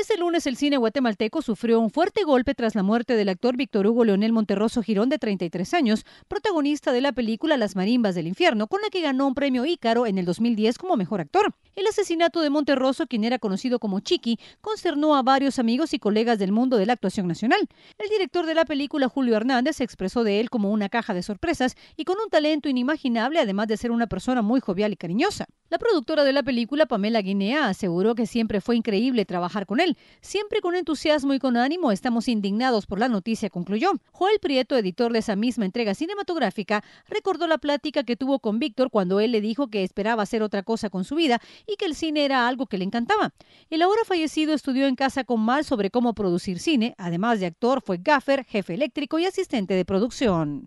Este lunes el cine guatemalteco sufrió un fuerte golpe tras la muerte del actor Víctor Hugo Leonel Monterroso Girón de 33 años, protagonista de la película Las Marimbas del Infierno, con la que ganó un premio Ícaro en el 2010 como mejor actor. El asesinato de Monterroso, quien era conocido como Chiqui, consternó a varios amigos y colegas del mundo de la actuación nacional. El director de la película, Julio Hernández, expresó de él como una caja de sorpresas y con un talento inimaginable, además de ser una persona muy jovial y cariñosa. La productora de la película, Pamela Guinea, aseguró que siempre fue increíble trabajar con él. Siempre con entusiasmo y con ánimo estamos indignados por la noticia, concluyó. Joel Prieto, editor de esa misma entrega cinematográfica, recordó la plática que tuvo con Víctor cuando él le dijo que esperaba hacer otra cosa con su vida y que el cine era algo que le encantaba. El ahora fallecido estudió en casa con Mal sobre cómo producir cine, además de actor, fue gaffer, jefe eléctrico y asistente de producción.